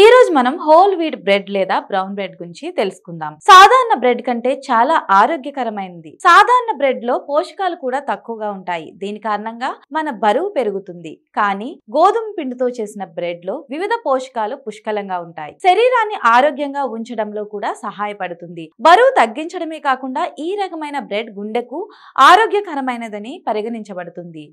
ఈ రోజు మనం హోల్ వీట్ బ్రెడ్ లేదా బ్రౌన్ బ్రెడ్ గురించి తెలుసుకుందాం సాధారణ బ్రెడ్ కంటే చాలా ఆరోగ్యకరమైనది సాధారణ బ్రెడ్ లో పోషకాలు కూడా తక్కువగా ఉంటాయి దీని కారణంగా మన బరువు పెరుగుతుంది కానీ గోధుమ పిండితో చేసిన బ్రెడ్ లో వివిధ పోషకాలు పుష్కలంగా ఉంటాయి శరీరాన్ని ఆరోగ్యంగా ఉంచడంలో కూడా సహాయపడుతుంది బరువు తగ్గించడమే కాకుండా ఈ రకమైన బ్రెడ్ గుండెకు ఆరోగ్యకరమైనదని పరిగణించబడుతుంది